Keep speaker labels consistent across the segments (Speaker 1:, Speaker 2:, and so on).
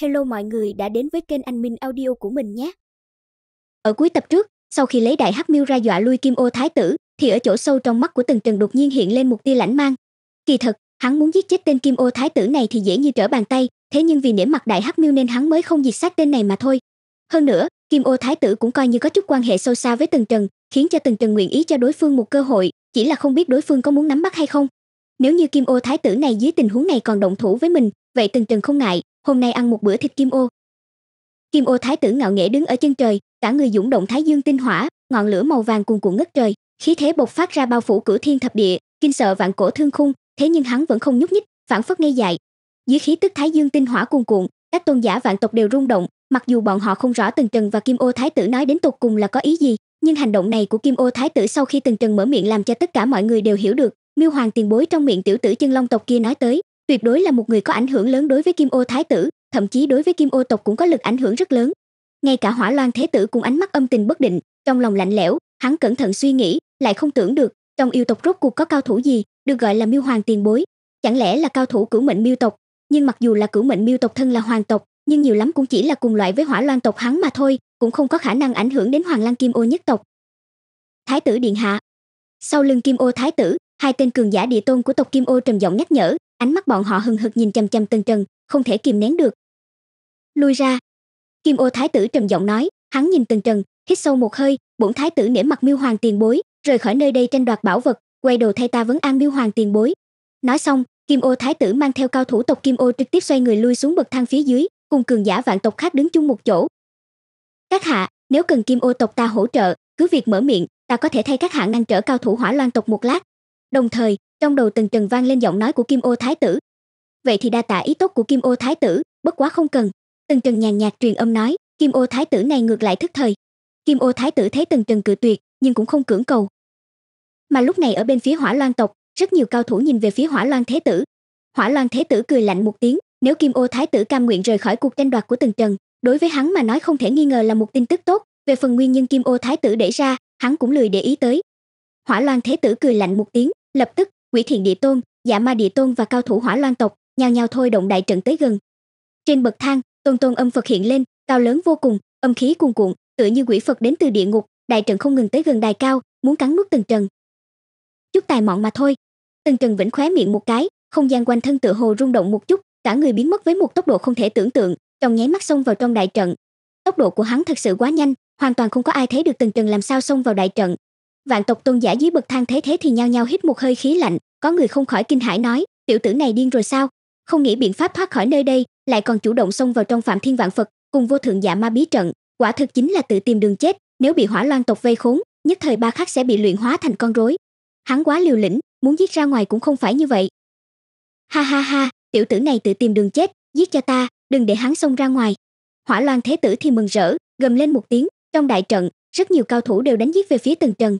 Speaker 1: Hello mọi người đã đến với kênh Anh Minh Audio của mình nhé. Ở cuối tập trước, sau khi lấy đại hắc miêu ra dọa lui Kim Ô Thái tử, thì ở chỗ sâu trong mắt của từng Trần đột nhiên hiện lên một tia lãnh mang. Kỳ thật, hắn muốn giết chết tên Kim Ô Thái tử này thì dễ như trở bàn tay, thế nhưng vì nể mặt đại hắc miêu nên hắn mới không diệt sát tên này mà thôi. Hơn nữa, Kim Ô Thái tử cũng coi như có chút quan hệ sâu xa với từng Trần, khiến cho từng Trần nguyện ý cho đối phương một cơ hội, chỉ là không biết đối phương có muốn nắm bắt hay không. Nếu như Kim Ô Thái tử này dưới tình huống này còn động thủ với mình, vậy từng Trần không ngại, hôm nay ăn một bữa thịt kim ô kim ô thái tử ngạo nghễ đứng ở chân trời cả người dũng động thái dương tinh hỏa ngọn lửa màu vàng cuồn cuộn ngất trời khí thế bộc phát ra bao phủ cửu thiên thập địa kinh sợ vạn cổ thương khung thế nhưng hắn vẫn không nhúc nhích phản phất ngay dại dưới khí tức thái dương tinh hỏa cuồn cuộn các tôn giả vạn tộc đều rung động mặc dù bọn họ không rõ từng trần và kim ô thái tử nói đến tục cùng là có ý gì nhưng hành động này của kim ô thái tử sau khi từng trần mở miệng làm cho tất cả mọi người đều hiểu được miêu hoàng tiền bối trong miệng tiểu tử chân long tộc kia nói tới tuyệt đối là một người có ảnh hưởng lớn đối với Kim Ô thái tử, thậm chí đối với Kim Ô tộc cũng có lực ảnh hưởng rất lớn. Ngay cả Hỏa Loan thế tử cùng ánh mắt âm tình bất định, trong lòng lạnh lẽo, hắn cẩn thận suy nghĩ, lại không tưởng được, trong yêu tộc rốt cuộc có cao thủ gì, được gọi là Miêu Hoàng tiền bối, chẳng lẽ là cao thủ cửu mệnh Miêu tộc, nhưng mặc dù là cửu mệnh Miêu tộc thân là hoàng tộc, nhưng nhiều lắm cũng chỉ là cùng loại với Hỏa Loan tộc hắn mà thôi, cũng không có khả năng ảnh hưởng đến Hoàng lang Kim Ô nhất tộc. Thái tử điện hạ. Sau lưng Kim Ô thái tử, hai tên cường giả địa tôn của tộc Kim Ô trầm giọng nhắc nhở, ánh mắt bọn họ hừng hực nhìn chằm chằm Tần Trần, không thể kìm nén được. Lui ra. Kim Ô thái tử trầm giọng nói, hắn nhìn Tần Trần, hít sâu một hơi, bổn thái tử nể mặt Miêu Hoàng tiền bối, rời khỏi nơi đây tranh đoạt bảo vật, quay đầu thay ta vấn an Miêu Hoàng tiền bối. Nói xong, Kim Ô thái tử mang theo cao thủ tộc Kim Ô trực tiếp xoay người lui xuống bậc thang phía dưới, cùng cường giả vạn tộc khác đứng chung một chỗ. Các hạ, nếu cần Kim Ô tộc ta hỗ trợ, cứ việc mở miệng, ta có thể thay các hạ ngăn trở cao thủ Hỏa Loan tộc một lát. Đồng thời, trong đầu từng trần vang lên giọng nói của kim ô thái tử vậy thì đa tạ ý tốt của kim ô thái tử bất quá không cần từng trần nhàn nhạt truyền âm nói kim ô thái tử này ngược lại thức thời kim ô thái tử thấy từng trần cự tuyệt nhưng cũng không cưỡng cầu mà lúc này ở bên phía hỏa loan tộc rất nhiều cao thủ nhìn về phía hỏa loan thế tử hỏa loan thế tử cười lạnh một tiếng nếu kim ô thái tử cam nguyện rời khỏi cuộc tranh đoạt của từng trần đối với hắn mà nói không thể nghi ngờ là một tin tức tốt về phần nguyên nhân kim ô thái tử để ra hắn cũng lười để ý tới hỏa loan thế tử cười lạnh một tiếng lập tức Quỷ Thiền Địa Tôn, Dạ Ma Địa Tôn và cao thủ Hỏa Loan tộc nhao nhao thôi động đại trận tới gần. Trên bậc thang, Tôn Tôn âm Phật hiện lên, cao lớn vô cùng, âm khí cuồn cuộn, tựa như quỷ Phật đến từ địa ngục, đại trận không ngừng tới gần đài cao, muốn cắn nuốt Từng Trần. Chút tài mọn mà thôi. Từng Trần vĩnh khóe miệng một cái, không gian quanh thân tựa hồ rung động một chút, cả người biến mất với một tốc độ không thể tưởng tượng, trong nháy mắt xông vào trong đại trận. Tốc độ của hắn thật sự quá nhanh, hoàn toàn không có ai thấy được Từng Trần làm sao xông vào đại trận. Vạn tộc tôn giả dưới bậc thang thế thế thì nhao nhao hít một hơi khí lạnh, có người không khỏi kinh hãi nói tiểu tử này điên rồi sao không nghĩ biện pháp thoát khỏi nơi đây lại còn chủ động xông vào trong phạm thiên vạn phật cùng vô thượng giả ma bí trận quả thực chính là tự tìm đường chết nếu bị hỏa loan tộc vây khốn nhất thời ba khắc sẽ bị luyện hóa thành con rối hắn quá liều lĩnh muốn giết ra ngoài cũng không phải như vậy ha ha ha tiểu tử này tự tìm đường chết giết cho ta đừng để hắn xông ra ngoài hỏa loan thế tử thì mừng rỡ gầm lên một tiếng trong đại trận rất nhiều cao thủ đều đánh giết về phía tần trần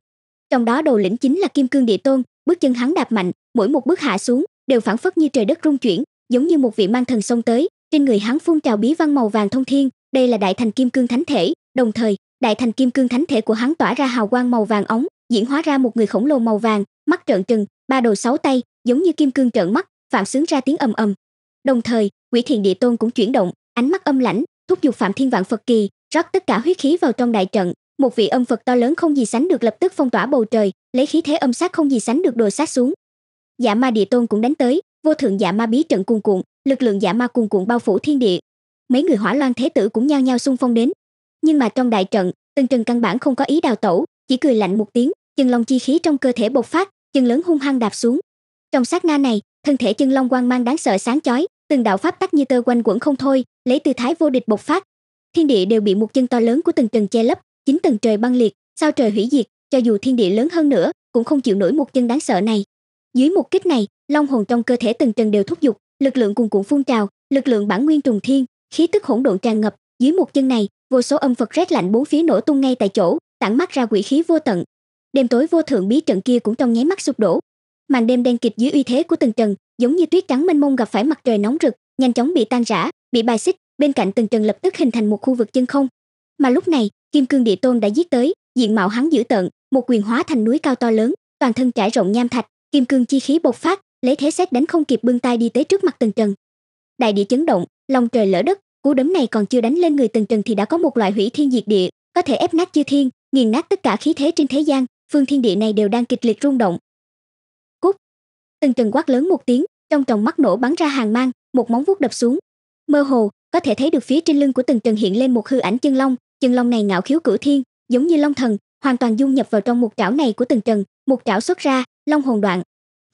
Speaker 1: trong đó đầu lĩnh chính là kim cương địa tôn bước chân hắn đạp mạnh mỗi một bước hạ xuống đều phản phất như trời đất rung chuyển giống như một vị mang thần xông tới trên người hắn phun trào bí văn màu vàng thông thiên đây là đại thành kim cương thánh thể đồng thời đại thành kim cương thánh thể của hắn tỏa ra hào quang màu vàng ống diễn hóa ra một người khổng lồ màu vàng mắt trợn trừng ba đầu sáu tay giống như kim cương trợn mắt phạm sướng ra tiếng ầm ầm đồng thời quỷ thiền địa tôn cũng chuyển động ánh mắt âm lãnh thúc giục phạm thiên vạn phật kỳ rót tất cả huyết khí vào trong đại trận một vị âm phật to lớn không gì sánh được lập tức phong tỏa bầu trời lấy khí thế âm sát không gì sánh được đồ sát xuống giả ma địa tôn cũng đánh tới vô thượng giả ma bí trận cuồn cuộn lực lượng giả ma cuồn cuộn bao phủ thiên địa mấy người hỏa loan thế tử cũng nhao nhao xung phong đến nhưng mà trong đại trận từng trần căn bản không có ý đào tẩu chỉ cười lạnh một tiếng chân long chi khí trong cơ thể bộc phát chân lớn hung hăng đạp xuống trong sát na này thân thể chân long quang mang đáng sợ sáng chói từng đạo pháp tắc như tơ quanh quẩn không thôi lấy tư thái vô địch bộc phát thiên địa đều bị một chân to lớn của từng trần che lấp chính tầng trời băng liệt sao trời hủy diệt cho dù thiên địa lớn hơn nữa cũng không chịu nổi một chân đáng sợ này dưới một kích này long hồn trong cơ thể từng trần đều thúc giục lực lượng cuồn cuộn phun trào lực lượng bản nguyên trùng thiên khí tức hỗn độn tràn ngập dưới một chân này vô số âm vật rét lạnh bốn phía nổ tung ngay tại chỗ tản mắt ra quỷ khí vô tận đêm tối vô thượng bí trận kia cũng trong nháy mắt sụp đổ màn đêm đen kịt dưới uy thế của từng trần giống như tuyết trắng mênh mông gặp phải mặt trời nóng rực nhanh chóng bị tan rã bị bài xích bên cạnh từng trần lập tức hình thành một khu vực chân không mà lúc này kim cương địa tôn đã giết tới diện mạo hắn dữ tợn một quyền hóa thành núi cao to lớn toàn thân trải rộng nham thạch kim cương chi khí bộc phát lấy thế xét đánh không kịp bưng tay đi tới trước mặt tần trần đại địa chấn động lòng trời lỡ đất cú đấm này còn chưa đánh lên người tần trần thì đã có một loại hủy thiên diệt địa có thể ép nát chư thiên nghiền nát tất cả khí thế trên thế gian phương thiên địa này đều đang kịch liệt rung động cút tần trần quát lớn một tiếng trong tròng mắt nổ bắn ra hàng mang một móng vuốt đập xuống mơ hồ có thể thấy được phía trên lưng của tần trần hiện lên một hư ảnh chân long chân long này ngạo khiếu cửu thiên giống như long thần hoàn toàn dung nhập vào trong một trảo này của từng trần một trảo xuất ra long hồn đoạn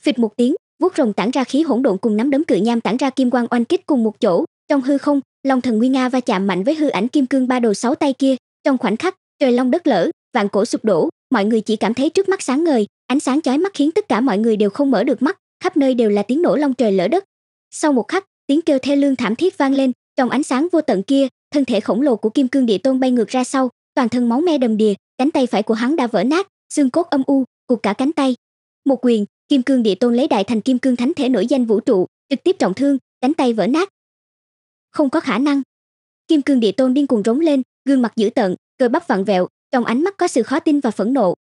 Speaker 1: phịch một tiếng vuốt rồng tản ra khí hỗn độn cùng nắm đấm cự nham tản ra kim quang oanh kích cùng một chỗ trong hư không long thần nguy nga va chạm mạnh với hư ảnh kim cương ba đầu sáu tay kia trong khoảnh khắc trời long đất lở vạn cổ sụp đổ mọi người chỉ cảm thấy trước mắt sáng ngời ánh sáng chói mắt khiến tất cả mọi người đều không mở được mắt khắp nơi đều là tiếng nổ long trời lở đất sau một khắc tiếng kêu thê lương thảm thiết vang lên trong ánh sáng vô tận kia thân thể khổng lồ của kim cương địa tôn bay ngược ra sau toàn thân máu me đầm đìa cánh tay phải của hắn đã vỡ nát xương cốt âm u cụt cả cánh tay một quyền kim cương địa tôn lấy đại thành kim cương thánh thể nổi danh vũ trụ trực tiếp trọng thương cánh tay vỡ nát không có khả năng kim cương địa tôn điên cuồng rống lên gương mặt dữ tợn cơ bắp vặn vẹo trong ánh mắt có sự khó tin và phẫn nộ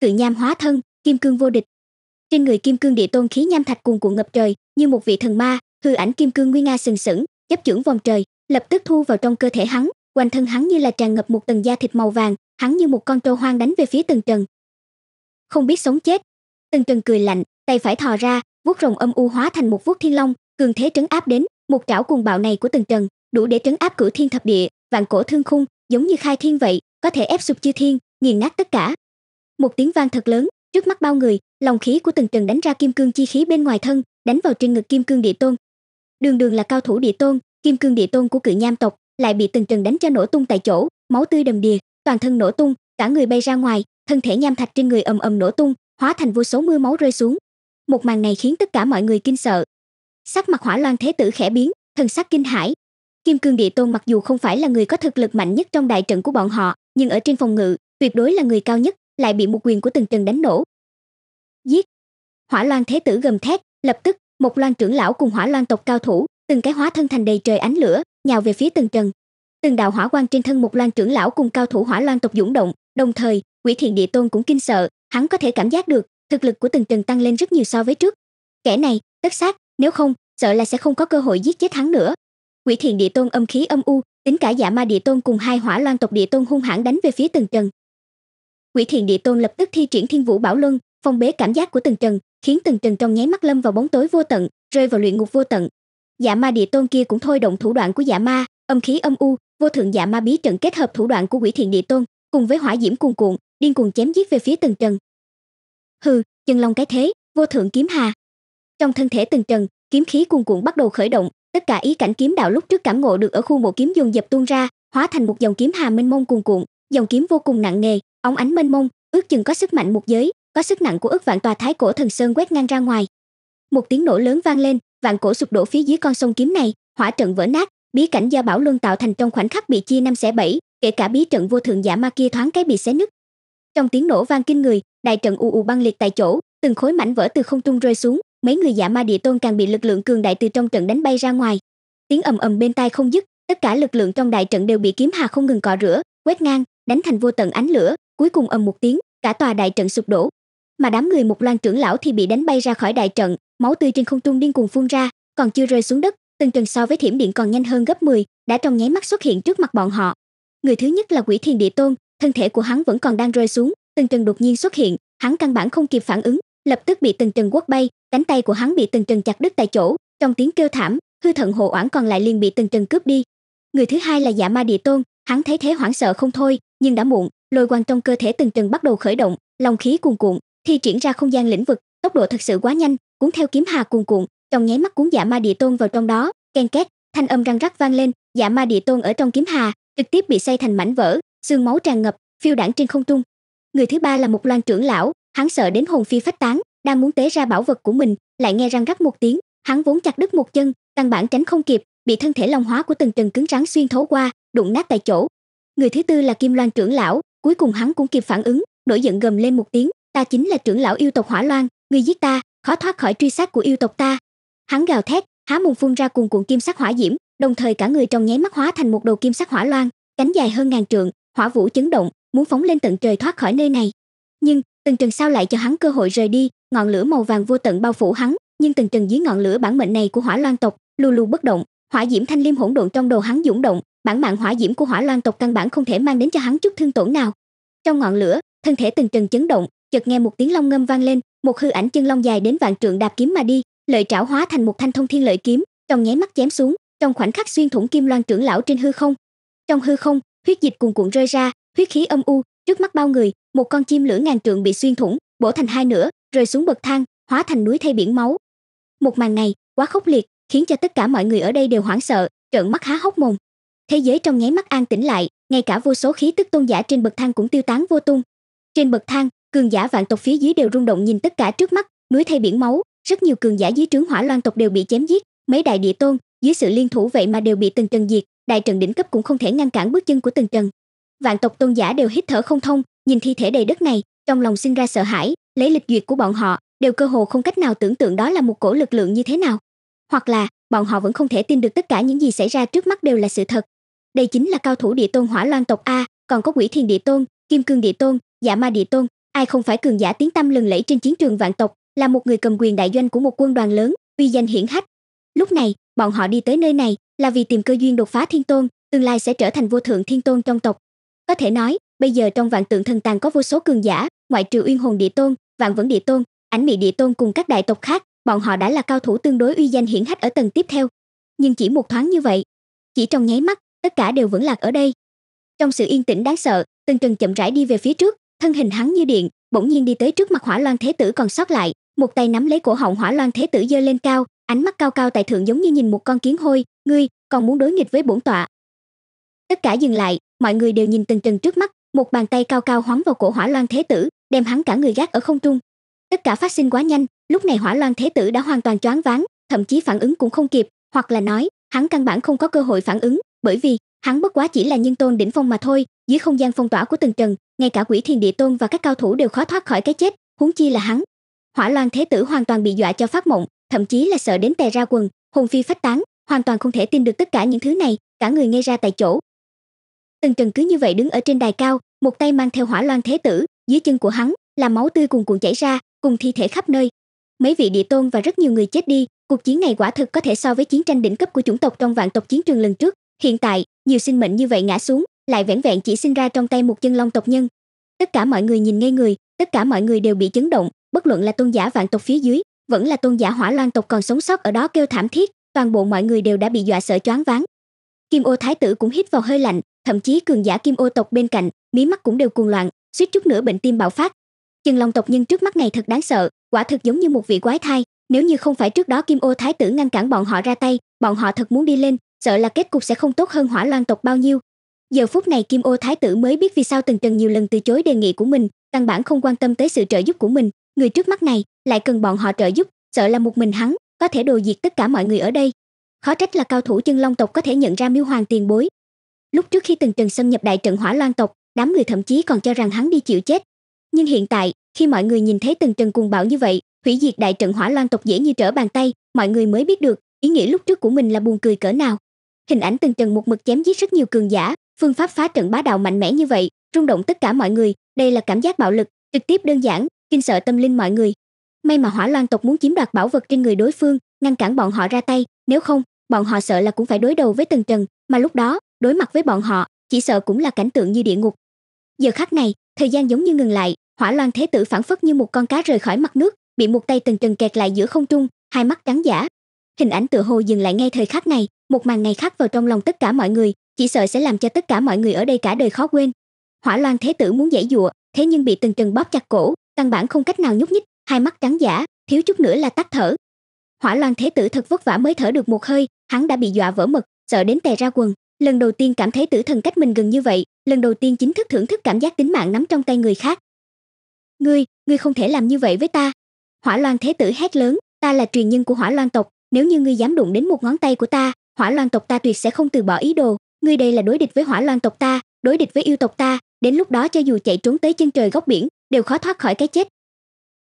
Speaker 1: tự nham hóa thân kim cương vô địch trên người kim cương địa tôn khí nham thạch cuồn cuộn ngập trời như một vị thần ma hư ảnh kim cương nguy nga sừng sững chấp chưởng vòng trời lập tức thu vào trong cơ thể hắn quanh thân hắn như là tràn ngập một tầng da thịt màu vàng hắn như một con trâu hoang đánh về phía tần trần không biết sống chết tần trần cười lạnh tay phải thò ra vuốt rồng âm u hóa thành một vuốt thiên long cường thế trấn áp đến một trảo cuồng bạo này của tần trần đủ để trấn áp cửu thiên thập địa vạn cổ thương khung giống như khai thiên vậy có thể ép sụp chư thiên nghiền nát tất cả một tiếng vang thật lớn trước mắt bao người lòng khí của tần trần đánh ra kim cương chi khí bên ngoài thân đánh vào trên ngực kim cương địa tôn đường đường là cao thủ địa tôn kim cương địa tôn của cự nham tộc lại bị từng trần đánh cho nổ tung tại chỗ máu tươi đầm đìa toàn thân nổ tung cả người bay ra ngoài thân thể nham thạch trên người ầm ầm nổ tung hóa thành vô số mưa máu rơi xuống một màn này khiến tất cả mọi người kinh sợ sắc mặt hỏa loan thế tử khẽ biến thần sắc kinh hãi kim cương địa tôn mặc dù không phải là người có thực lực mạnh nhất trong đại trận của bọn họ nhưng ở trên phòng ngự tuyệt đối là người cao nhất lại bị một quyền của từng trần đánh nổ giết hỏa loan thế tử gầm thét lập tức một loan trưởng lão cùng hỏa loan tộc cao thủ từng cái hóa thân thành đầy trời ánh lửa nhào về phía từng trần từng đạo hỏa quang trên thân một loan trưởng lão cùng cao thủ hỏa loan tộc dũng động đồng thời quỷ thiền địa tôn cũng kinh sợ hắn có thể cảm giác được thực lực của từng trần tăng lên rất nhiều so với trước kẻ này tất sát nếu không sợ là sẽ không có cơ hội giết chết hắn nữa quỷ thiền địa tôn âm khí âm u tính cả dạ ma địa tôn cùng hai hỏa loan tộc địa tôn hung hãn đánh về phía từng trần quỷ thiền địa tôn lập tức thi triển thiên vũ bảo luân phong bế cảm giác của từng trần khiến từng trần trong nháy mắt lâm vào bóng tối vô tận rơi vào luyện ngục vô tận giả dạ ma địa tôn kia cũng thôi động thủ đoạn của giả dạ ma, âm khí âm u, vô thượng giả dạ ma bí trận kết hợp thủ đoạn của quỷ thiện địa tôn, cùng với hỏa diễm cuồn cuộn, điên cuồng chém giết về phía Từng Trần. Hừ, chân long cái thế, vô thượng kiếm hà. Trong thân thể Từng Trần, kiếm khí cuồn cuộn bắt đầu khởi động, tất cả ý cảnh kiếm đạo lúc trước cảm ngộ được ở khu mộ kiếm dùng dập tuôn ra, hóa thành một dòng kiếm hà mênh mông cuồn cuộn, dòng kiếm vô cùng nặng nề, óng ánh mênh mông, ước chừng có sức mạnh một giới, có sức nặng của ước vạn tòa thái cổ thần sơn quét ngang ra ngoài. Một tiếng nổ lớn vang lên, vạn cổ sụp đổ phía dưới con sông kiếm này hỏa trận vỡ nát bí cảnh gia bảo luân tạo thành trong khoảnh khắc bị chia năm xẻ bảy kể cả bí trận vô thượng giả ma kia thoáng cái bị xé nứt trong tiếng nổ vang kinh người đại trận u u băng liệt tại chỗ từng khối mảnh vỡ từ không trung rơi xuống mấy người giả ma địa tôn càng bị lực lượng cường đại từ trong trận đánh bay ra ngoài tiếng ầm ầm bên tai không dứt tất cả lực lượng trong đại trận đều bị kiếm hà không ngừng cọ rửa quét ngang đánh thành vô tận ánh lửa cuối cùng ầm một tiếng cả tòa đại trận sụp đổ mà đám người Mục Loan trưởng lão thì bị đánh bay ra khỏi đại trận, máu tươi trên không trung điên cuồng phun ra, còn chưa rơi xuống đất, Tân Trần so với thiểm điện còn nhanh hơn gấp 10, đã trong nháy mắt xuất hiện trước mặt bọn họ. Người thứ nhất là Quỷ Thiên Địa Tôn, thân thể của hắn vẫn còn đang rơi xuống, Tân Trần đột nhiên xuất hiện, hắn căn bản không kịp phản ứng, lập tức bị Tân Trần quốc bay, cánh tay của hắn bị Tân Trần chặt đứt tại chỗ, trong tiếng kêu thảm, hư thận hộ oản còn lại liền bị Tân Trần cướp đi. Người thứ hai là giả dạ Ma Địa Tôn, hắn thấy thế hoảng sợ không thôi, nhưng đã muộn, lôi quang trong cơ thể Tân Trần bắt đầu khởi động, long khí cuồn cuộn, thi triển ra không gian lĩnh vực tốc độ thật sự quá nhanh cuốn theo kiếm hà cuồn cuộn trong nháy mắt cuốn giả dạ ma địa tôn vào trong đó ken két thanh âm răng rắc vang lên giả dạ ma địa tôn ở trong kiếm hà trực tiếp bị xây thành mảnh vỡ xương máu tràn ngập phiêu đảng trên không trung người thứ ba là một loan trưởng lão hắn sợ đến hồn phi phách tán đang muốn tế ra bảo vật của mình lại nghe răng rắc một tiếng hắn vốn chặt đứt một chân căn bản tránh không kịp bị thân thể long hóa của từng trần cứng rắn xuyên thấu qua đụng nát tại chỗ người thứ tư là kim loan trưởng lão cuối cùng hắn cũng kịp phản ứng nổi giận gầm lên một tiếng ta chính là trưởng lão yêu tộc hỏa loan người giết ta khó thoát khỏi truy sát của yêu tộc ta hắn gào thét há mồm phun ra cuồn cuộn kim sắc hỏa diễm đồng thời cả người trong nháy mắt hóa thành một đầu kim sắc hỏa loan cánh dài hơn ngàn trượng hỏa vũ chấn động muốn phóng lên tận trời thoát khỏi nơi này nhưng từng trần sao lại cho hắn cơ hội rời đi ngọn lửa màu vàng vô tận bao phủ hắn nhưng từng trần dưới ngọn lửa bản mệnh này của hỏa loan tộc lù lù bất động hỏa diễm thanh liêm hỗn độn trong đầu hắn dũng động bản mạng hỏa diễm của hỏa loan tộc căn bản không thể mang đến cho hắn chút thương tổn nào trong ngọn lửa thân thể từng trần chấn động chợt nghe một tiếng long ngâm vang lên một hư ảnh chân long dài đến vạn trượng đạp kiếm mà đi lợi trảo hóa thành một thanh thông thiên lợi kiếm trong nháy mắt chém xuống trong khoảnh khắc xuyên thủng kim loan trưởng lão trên hư không trong hư không huyết dịch cuồn cuộn rơi ra huyết khí âm u trước mắt bao người một con chim lửa ngàn trượng bị xuyên thủng bổ thành hai nửa rơi xuống bậc thang hóa thành núi thay biển máu một màn này quá khốc liệt khiến cho tất cả mọi người ở đây đều hoảng sợ trợn mắt há hốc mồm thế giới trong nháy mắt an tĩnh lại ngay cả vô số khí tức tôn giả trên bậc thang cũng tiêu tán vô tung trên bậc thang cường giả vạn tộc phía dưới đều rung động nhìn tất cả trước mắt núi thay biển máu rất nhiều cường giả dưới trướng hỏa loan tộc đều bị chém giết mấy đại địa tôn dưới sự liên thủ vậy mà đều bị từng trần diệt đại trận đỉnh cấp cũng không thể ngăn cản bước chân của từng trần vạn tộc tôn giả đều hít thở không thông nhìn thi thể đầy đất này trong lòng sinh ra sợ hãi lấy lịch duyệt của bọn họ đều cơ hồ không cách nào tưởng tượng đó là một cổ lực lượng như thế nào hoặc là bọn họ vẫn không thể tin được tất cả những gì xảy ra trước mắt đều là sự thật đây chính là cao thủ địa tôn hỏa loan tộc a còn có quỷ thiên địa tôn kim cương địa tôn dạ ma địa tôn ai không phải cường giả tiếng tăm lừng lẫy trên chiến trường vạn tộc, là một người cầm quyền đại doanh của một quân đoàn lớn, uy danh hiển hách. Lúc này, bọn họ đi tới nơi này là vì tìm cơ duyên đột phá thiên tôn, tương lai sẽ trở thành vô thượng thiên tôn trong tộc. Có thể nói, bây giờ trong vạn tượng thần tàng có vô số cường giả, ngoại trừ Uyên Hồn Địa Tôn, Vạn Vẫn Địa Tôn, Ảnh Mị Địa Tôn cùng các đại tộc khác, bọn họ đã là cao thủ tương đối uy danh hiển hách ở tầng tiếp theo. Nhưng chỉ một thoáng như vậy, chỉ trong nháy mắt, tất cả đều vẫn lạc ở đây. Trong sự yên tĩnh đáng sợ, Tần Trần chậm rãi đi về phía trước, thân hình hắn như điện bỗng nhiên đi tới trước mặt hỏa loan thế tử còn sót lại một tay nắm lấy cổ họng hỏa loan thế tử giơ lên cao ánh mắt cao cao tại thượng giống như nhìn một con kiến hôi ngươi còn muốn đối nghịch với bổn tọa tất cả dừng lại mọi người đều nhìn từng trần trước mắt một bàn tay cao cao hoắm vào cổ hỏa loan thế tử đem hắn cả người gác ở không trung tất cả phát sinh quá nhanh lúc này hỏa loan thế tử đã hoàn toàn choáng váng thậm chí phản ứng cũng không kịp hoặc là nói hắn căn bản không có cơ hội phản ứng bởi vì hắn bất quá chỉ là nhân tôn đỉnh phong mà thôi dưới không gian phong tỏa của từng trần ngay cả quỷ thiên địa tôn và các cao thủ đều khó thoát khỏi cái chết huống chi là hắn hỏa loan thế tử hoàn toàn bị dọa cho phát mộng thậm chí là sợ đến tè ra quần hồn phi phách tán hoàn toàn không thể tin được tất cả những thứ này cả người ngây ra tại chỗ tần trần cứ như vậy đứng ở trên đài cao một tay mang theo hỏa loan thế tử dưới chân của hắn là máu tươi cuồn cuộn chảy ra cùng thi thể khắp nơi mấy vị địa tôn và rất nhiều người chết đi cuộc chiến này quả thực có thể so với chiến tranh đỉnh cấp của chủng tộc trong vạn tộc chiến trường lần trước hiện tại nhiều sinh mệnh như vậy ngã xuống lại vẻn vẹn chỉ sinh ra trong tay một chân long tộc nhân tất cả mọi người nhìn ngây người tất cả mọi người đều bị chấn động bất luận là tôn giả vạn tộc phía dưới vẫn là tôn giả hỏa loan tộc còn sống sót ở đó kêu thảm thiết toàn bộ mọi người đều đã bị dọa sợ choáng váng kim ô thái tử cũng hít vào hơi lạnh thậm chí cường giả kim ô tộc bên cạnh mí mắt cũng đều cuồng loạn suýt chút nữa bệnh tim bạo phát chân long tộc nhân trước mắt này thật đáng sợ quả thực giống như một vị quái thai nếu như không phải trước đó kim ô thái tử ngăn cản bọn họ ra tay bọn họ thật muốn đi lên sợ là kết cục sẽ không tốt hơn hỏa loan tộc bao nhiêu giờ phút này kim ô thái tử mới biết vì sao từng trần nhiều lần từ chối đề nghị của mình căn bản không quan tâm tới sự trợ giúp của mình người trước mắt này lại cần bọn họ trợ giúp sợ là một mình hắn có thể đồ diệt tất cả mọi người ở đây khó trách là cao thủ chân long tộc có thể nhận ra miêu hoàng tiền bối lúc trước khi từng trần xâm nhập đại trận hỏa loan tộc đám người thậm chí còn cho rằng hắn đi chịu chết nhưng hiện tại khi mọi người nhìn thấy từng trần cuồng bạo như vậy hủy diệt đại trận hỏa loan tộc dễ như trở bàn tay mọi người mới biết được ý nghĩa lúc trước của mình là buồn cười cỡ nào hình ảnh từng trần một mực chém giết rất nhiều cường giả Phương pháp phá trận bá đạo mạnh mẽ như vậy, rung động tất cả mọi người, đây là cảm giác bạo lực, trực tiếp đơn giản, kinh sợ tâm linh mọi người. May mà Hỏa Loan tộc muốn chiếm đoạt bảo vật trên người đối phương, ngăn cản bọn họ ra tay, nếu không, bọn họ sợ là cũng phải đối đầu với Tần Trần, mà lúc đó, đối mặt với bọn họ, chỉ sợ cũng là cảnh tượng như địa ngục. Giờ khắc này, thời gian giống như ngừng lại, Hỏa Loan Thế tử phản phất như một con cá rời khỏi mặt nước, bị một tay Tần Trần kẹt lại giữa không trung, hai mắt trắng giả. Hình ảnh tựa hồ dừng lại ngay thời khắc này, một màn ngày khác vào trong lòng tất cả mọi người, chỉ sợ sẽ làm cho tất cả mọi người ở đây cả đời khó quên hỏa loan thế tử muốn giải dụa thế nhưng bị từng trần bóp chặt cổ căn bản không cách nào nhúc nhích hai mắt trắng giả thiếu chút nữa là tắt thở hỏa loan thế tử thật vất vả mới thở được một hơi hắn đã bị dọa vỡ mật, sợ đến tè ra quần lần đầu tiên cảm thấy tử thần cách mình gần như vậy lần đầu tiên chính thức thưởng thức cảm giác tính mạng nắm trong tay người khác ngươi ngươi không thể làm như vậy với ta hỏa loan thế tử hét lớn ta là truyền nhân của hỏa loan tộc nếu như ngươi dám đụng đến một ngón tay của ta hỏa loan tộc ta tuyệt sẽ không từ bỏ ý đồ ngươi đây là đối địch với hỏa loan tộc ta đối địch với yêu tộc ta đến lúc đó cho dù chạy trốn tới chân trời góc biển đều khó thoát khỏi cái chết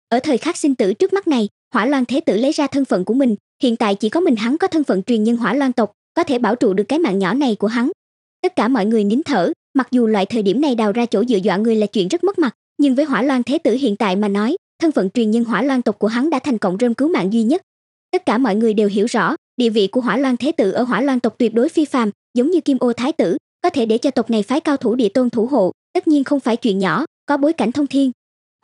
Speaker 1: ở thời khắc sinh tử trước mắt này hỏa loan thế tử lấy ra thân phận của mình hiện tại chỉ có mình hắn có thân phận truyền nhân hỏa loan tộc có thể bảo trụ được cái mạng nhỏ này của hắn tất cả mọi người nín thở mặc dù loại thời điểm này đào ra chỗ dựa dọa người là chuyện rất mất mặt nhưng với hỏa loan thế tử hiện tại mà nói thân phận truyền nhân hỏa loan tộc của hắn đã thành cộng rơm cứu mạng duy nhất tất cả mọi người đều hiểu rõ địa vị của hỏa loan thế tử ở hỏa loan tộc tuyệt đối phi phàm giống như kim ô thái tử có thể để cho tộc này phái cao thủ địa tôn thủ hộ tất nhiên không phải chuyện nhỏ có bối cảnh thông thiên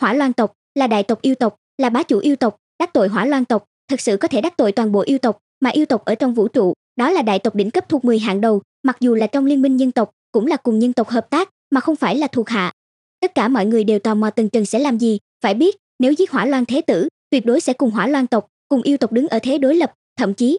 Speaker 1: hỏa loan tộc là đại tộc yêu tộc là bá chủ yêu tộc đắc tội hỏa loan tộc thật sự có thể đắc tội toàn bộ yêu tộc mà yêu tộc ở trong vũ trụ đó là đại tộc đỉnh cấp thuộc 10 hạng đầu mặc dù là trong liên minh nhân tộc cũng là cùng nhân tộc hợp tác mà không phải là thuộc hạ tất cả mọi người đều tò mò tần trần sẽ làm gì phải biết nếu giết hỏa loan thế tử tuyệt đối sẽ cùng hỏa loan tộc cùng yêu tộc đứng ở thế đối lập thậm chí